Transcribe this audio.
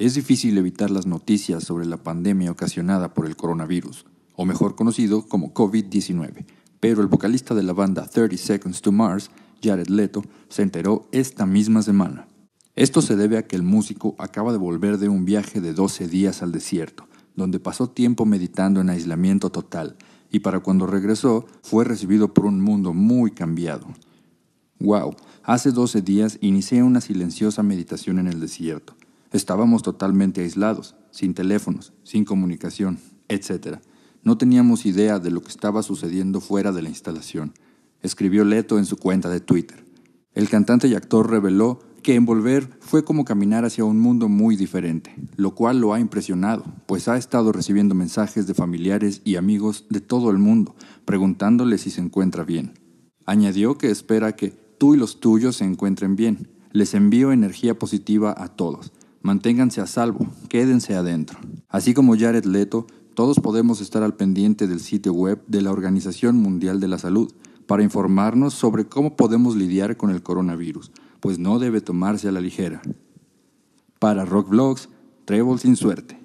Es difícil evitar las noticias sobre la pandemia ocasionada por el coronavirus, o mejor conocido como COVID-19, pero el vocalista de la banda 30 Seconds to Mars, Jared Leto, se enteró esta misma semana. Esto se debe a que el músico acaba de volver de un viaje de 12 días al desierto, donde pasó tiempo meditando en aislamiento total, y para cuando regresó fue recibido por un mundo muy cambiado. Wow, hace 12 días inicié una silenciosa meditación en el desierto Estábamos totalmente aislados, sin teléfonos, sin comunicación, etc. No teníamos idea de lo que estaba sucediendo fuera de la instalación, escribió Leto en su cuenta de Twitter. El cantante y actor reveló que envolver fue como caminar hacia un mundo muy diferente, lo cual lo ha impresionado, pues ha estado recibiendo mensajes de familiares y amigos de todo el mundo, preguntándole si se encuentra bien. Añadió que espera que tú y los tuyos se encuentren bien. Les envío energía positiva a todos. Manténganse a salvo, quédense adentro. Así como Jared Leto, todos podemos estar al pendiente del sitio web de la Organización Mundial de la Salud para informarnos sobre cómo podemos lidiar con el coronavirus, pues no debe tomarse a la ligera. Para Rock Vlogs, Trébol sin suerte.